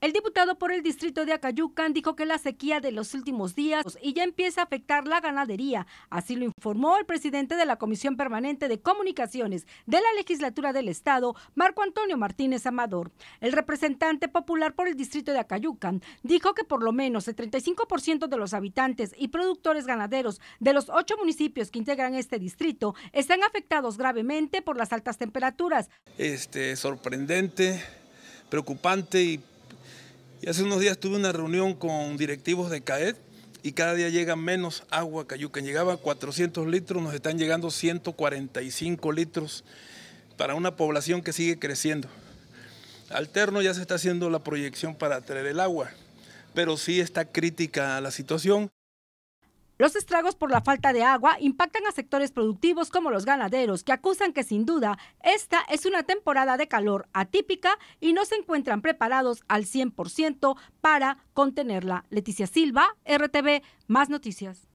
El diputado por el distrito de Acayucan dijo que la sequía de los últimos días y ya empieza a afectar la ganadería. Así lo informó el presidente de la Comisión Permanente de Comunicaciones de la Legislatura del Estado, Marco Antonio Martínez Amador. El representante popular por el distrito de Acayucan dijo que por lo menos el 35% de los habitantes y productores ganaderos de los ocho municipios que integran este distrito están afectados gravemente por las altas temperaturas. Este, sorprendente, preocupante y y hace unos días tuve una reunión con directivos de CAED y cada día llega menos agua a Llegaba 400 litros, nos están llegando 145 litros para una población que sigue creciendo. Alterno ya se está haciendo la proyección para traer el agua, pero sí está crítica la situación. Los estragos por la falta de agua impactan a sectores productivos como los ganaderos, que acusan que sin duda esta es una temporada de calor atípica y no se encuentran preparados al 100% para contenerla. Leticia Silva, RTV, más noticias.